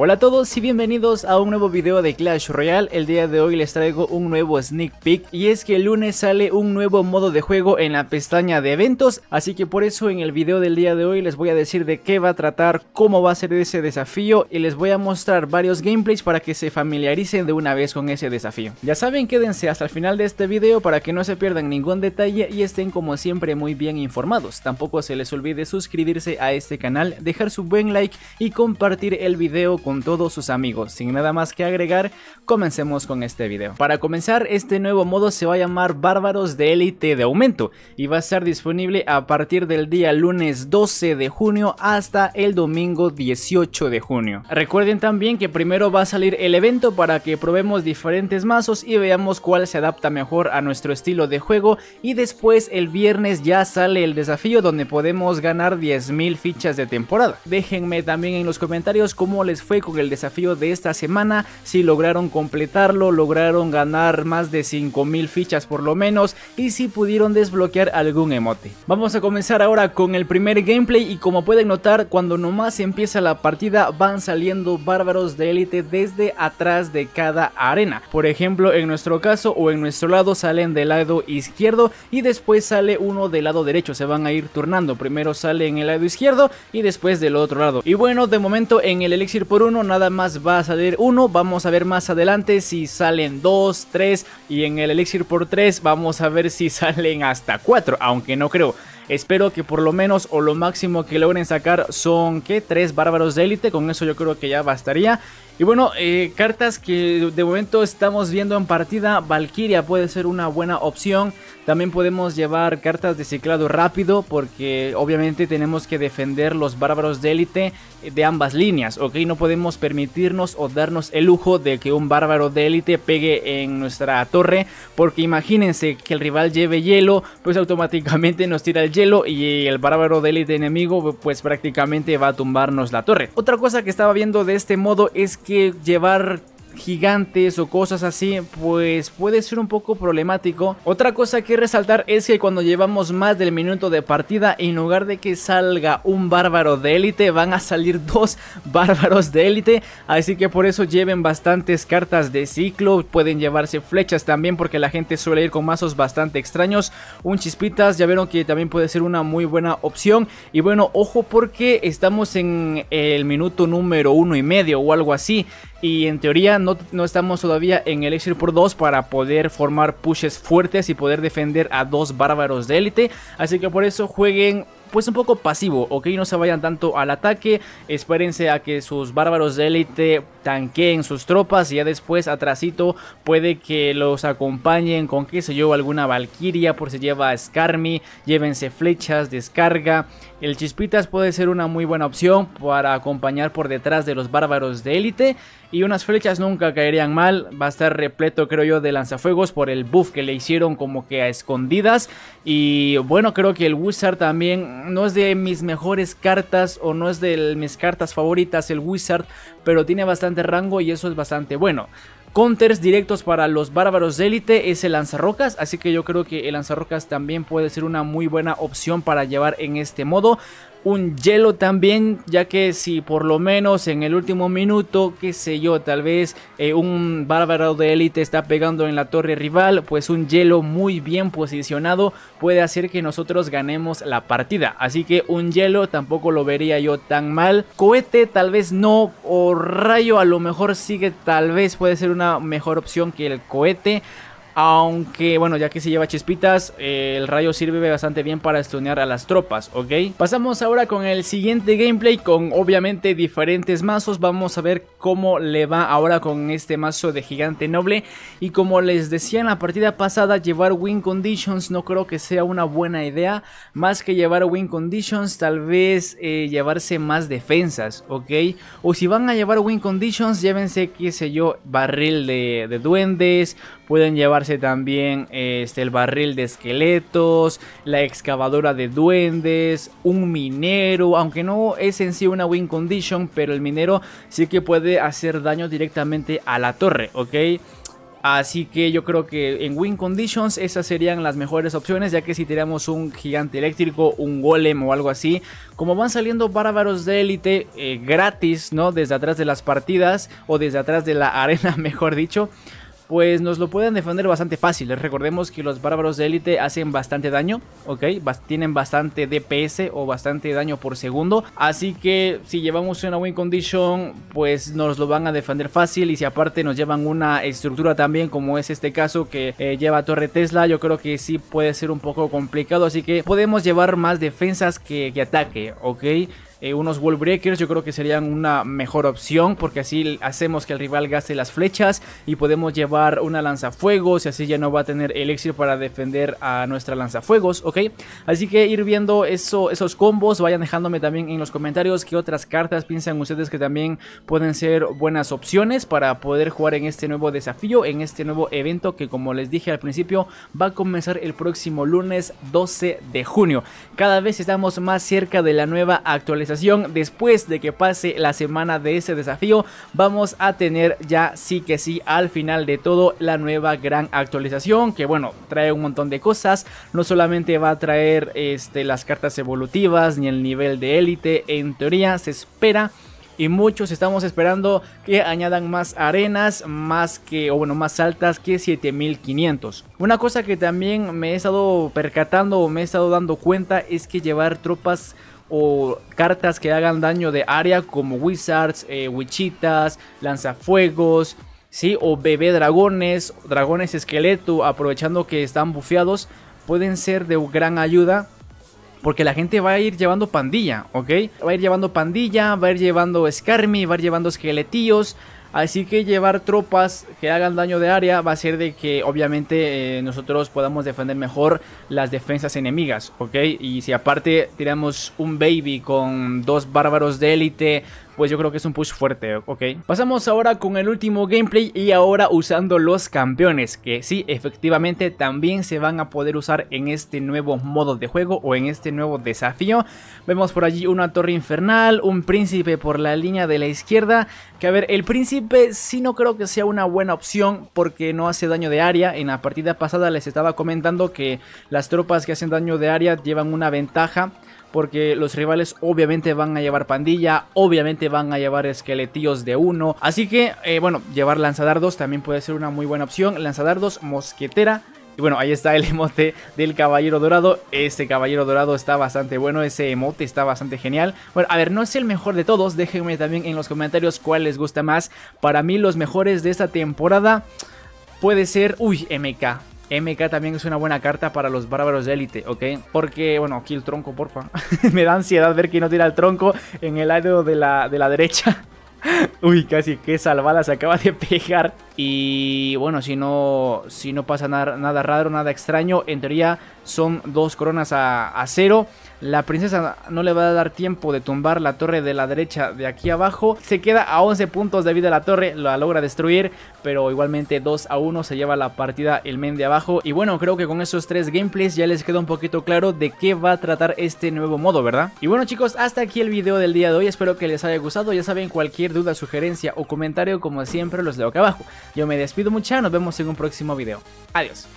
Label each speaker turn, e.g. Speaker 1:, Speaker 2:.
Speaker 1: Hola a todos y bienvenidos a un nuevo video de Clash Royale, el día de hoy les traigo un nuevo sneak peek y es que el lunes sale un nuevo modo de juego en la pestaña de eventos, así que por eso en el video del día de hoy les voy a decir de qué va a tratar, cómo va a ser ese desafío y les voy a mostrar varios gameplays para que se familiaricen de una vez con ese desafío. Ya saben quédense hasta el final de este video para que no se pierdan ningún detalle y estén como siempre muy bien informados, tampoco se les olvide suscribirse a este canal, dejar su buen like y compartir el video con con todos sus amigos. Sin nada más que agregar, comencemos con este video. Para comenzar, este nuevo modo se va a llamar Bárbaros de Élite de Aumento y va a estar disponible a partir del día lunes 12 de junio hasta el domingo 18 de junio. Recuerden también que primero va a salir el evento para que probemos diferentes mazos y veamos cuál se adapta mejor a nuestro estilo de juego y después el viernes ya sale el desafío donde podemos ganar 10.000 fichas de temporada. Déjenme también en los comentarios cómo les fue con el desafío de esta semana. Si lograron completarlo, lograron ganar más de 5000 fichas por lo menos y si pudieron desbloquear algún emote. Vamos a comenzar ahora con el primer gameplay y como pueden notar, cuando nomás empieza la partida van saliendo bárbaros de élite desde atrás de cada arena. Por ejemplo, en nuestro caso o en nuestro lado salen del lado izquierdo y después sale uno del lado derecho, se van a ir turnando. Primero sale en el lado izquierdo y después del otro lado. Y bueno, de momento en el elixir uno, nada más va a salir uno. Vamos a ver más adelante si salen dos, tres y en el elixir por tres vamos a ver si salen hasta cuatro, aunque no creo. Espero que por lo menos o lo máximo que logren sacar son que tres bárbaros de élite, con eso yo creo que ya bastaría. Y bueno, eh, cartas que de momento estamos viendo en partida, Valkyria puede ser una buena opción. También podemos llevar cartas de ciclado rápido porque obviamente tenemos que defender los bárbaros de élite de ambas líneas, ¿ok? No podemos permitirnos o darnos el lujo de que un bárbaro de élite pegue en nuestra torre porque imagínense que el rival lleve hielo, pues automáticamente nos tira el hielo y el bárbaro de élite enemigo pues prácticamente va a tumbarnos la torre. Otra cosa que estaba viendo de este modo es que llevar gigantes o cosas así, pues puede ser un poco problemático. Otra cosa que resaltar es que cuando llevamos más del minuto de partida, en lugar de que salga un bárbaro de élite, van a salir dos bárbaros de élite, así que por eso lleven bastantes cartas de ciclo, pueden llevarse flechas también porque la gente suele ir con mazos bastante extraños, un chispitas, ya vieron que también puede ser una muy buena opción y bueno, ojo porque estamos en el minuto número uno y medio o algo así, y en teoría no, estamos todavía en el exir por 2 para poder formar pushes fuertes y poder defender a dos bárbaros de élite. Así que por eso jueguen pues un poco pasivo, ok, no se vayan tanto al ataque, espérense a que sus bárbaros de élite tanqueen sus tropas y ya después atrasito puede que los acompañen con que se lleve alguna valquiria por si lleva a llévense flechas, descarga, el chispitas puede ser una muy buena opción para acompañar por detrás de los bárbaros de élite y unas flechas nunca caerían mal. Va a estar repleto, creo yo, de lanzafuegos por el buff que le hicieron como que a escondidas. Y bueno, creo que el Wizard también no es de mis mejores cartas o no es de mis cartas favoritas el Wizard, pero tiene bastante rango y eso es bastante bueno counters directos para los bárbaros de élite es el lanzarrocas, así que yo creo que el lanzarrocas también puede ser una muy buena opción para llevar en este modo un hielo también, ya que si por lo menos en el último minuto, qué sé yo, tal vez eh, un bárbaro de élite está pegando en la torre rival, pues un hielo muy bien posicionado puede hacer que nosotros ganemos la partida. Así que un hielo tampoco lo vería yo tan mal. Cohete tal vez no, o rayo a lo mejor sigue, tal vez puede ser una mejor opción que el cohete. Aunque, bueno, ya que se lleva chispitas, eh, el rayo sirve bastante bien para estunear a las tropas, ¿ok? Pasamos ahora con el siguiente gameplay con obviamente diferentes mazos. Vamos a ver cómo le va ahora con este mazo de gigante noble. Y como les decía en la partida pasada, llevar win conditions no creo que sea una buena idea. Más que llevar win conditions, tal vez eh, llevarse más defensas, ¿ok? O si van a llevar win conditions, llévense, qué sé yo, barril de, de duendes, pueden llevarse también este, el barril de esqueletos, la excavadora de duendes, un minero, aunque no es en sí una win condition, pero el minero sí que puede hacer daño directamente a la torre, ¿ok? Así que yo creo que en win conditions esas serían las mejores opciones, ya que si tiramos un gigante eléctrico, un golem o algo así, como van saliendo bárbaros de élite eh, gratis, ¿no? Desde atrás de las partidas o desde atrás de la arena, mejor dicho, pues nos lo pueden defender bastante fácil. Recordemos que los bárbaros de élite hacen bastante daño, ¿ok? tienen bastante DPS o bastante daño por segundo. Así que si llevamos una win condition, pues nos lo van a defender fácil. Y si aparte nos llevan una estructura también, como es este caso que eh, lleva Torre Tesla, yo creo que sí puede ser un poco complicado. Así que podemos llevar más defensas que ataque, ¿ok? Eh, unos wall breakers, yo creo que serían una mejor opción porque así hacemos que el rival gaste las flechas y podemos llevar una lanzafuegos y así ya no va a tener el éxito para defender a nuestra lanzafuegos, ¿ok? Así que ir viendo eso, esos combos, vayan dejándome también en los comentarios qué otras cartas piensan ustedes que también pueden ser buenas opciones para poder jugar en este nuevo desafío, en este nuevo evento que como les dije al principio va a comenzar el próximo lunes 12 de junio. Cada vez estamos más cerca de la nueva actualización después de que pase la semana de ese desafío vamos a tener ya sí que sí al final de todo la nueva gran actualización que bueno trae un montón de cosas no solamente va a traer este, las cartas evolutivas ni el nivel de élite en teoría se espera y muchos estamos esperando que añadan más arenas, más que, o bueno, más altas que 7500. Una cosa que también me he estado percatando o me he estado dando cuenta es que llevar tropas o cartas que hagan daño de área como wizards, eh, wichitas, lanzafuegos, ¿sí? O bebé dragones, dragones esqueleto, aprovechando que están bufeados, pueden ser de gran ayuda. Porque la gente va a ir llevando pandilla, ¿ok? Va a ir llevando pandilla, va a ir llevando Escarmi, va a ir llevando esqueletillos, Así que llevar tropas que hagan daño de área va a ser de que obviamente eh, nosotros podamos defender mejor las defensas enemigas, ¿ok? Y si aparte tiramos un baby con dos bárbaros de élite, pues yo creo que es un push fuerte, ¿ok? Pasamos ahora con el último gameplay y ahora usando los campeones, que sí, efectivamente también se van a poder usar en este nuevo modo de juego o en este nuevo desafío. Vemos por allí una torre infernal, un príncipe por la línea de la izquierda, que a ver, el príncipe sí no creo que sea una buena opción porque no hace daño de área. En la partida pasada les estaba comentando que las tropas que hacen daño de área llevan una ventaja porque los rivales obviamente van a llevar pandilla, obviamente van a llevar esqueletillos de uno. Así que, eh, bueno, llevar lanzadardos también puede ser una muy buena opción. Lanzadardos, mosquetera. Y bueno, ahí está el emote del caballero dorado. Este caballero dorado está bastante bueno. Ese emote está bastante genial. Bueno, a ver, no es el mejor de todos. Déjenme también en los comentarios cuál les gusta más. Para mí los mejores de esta temporada puede ser... Uy, MK. MK también es una buena carta para los bárbaros de élite, ¿ok? Porque, bueno, aquí el tronco, porfa. Me da ansiedad ver que no tira el tronco en el lado de la, de la derecha. Uy, casi que salvada se acaba de pegar. Y bueno, si no, si no pasa nada, raro, nada extraño, en teoría son dos coronas a, cero. La princesa no le va a dar tiempo de tumbar la torre de la derecha de aquí abajo. Se queda a 11 puntos de vida la torre, la logra destruir, pero igualmente 2 a 1 se lleva la partida el men de abajo. Y bueno, creo que con esos tres gameplays ya les queda un poquito claro de qué va a tratar este nuevo modo, ¿verdad? Y bueno chicos, hasta aquí el video del día de hoy. Espero que les haya gustado. Ya saben, cualquier duda, sugerencia o comentario, como siempre, los dejo acá abajo. Yo me despido mucha, nos vemos en un próximo video. Adiós.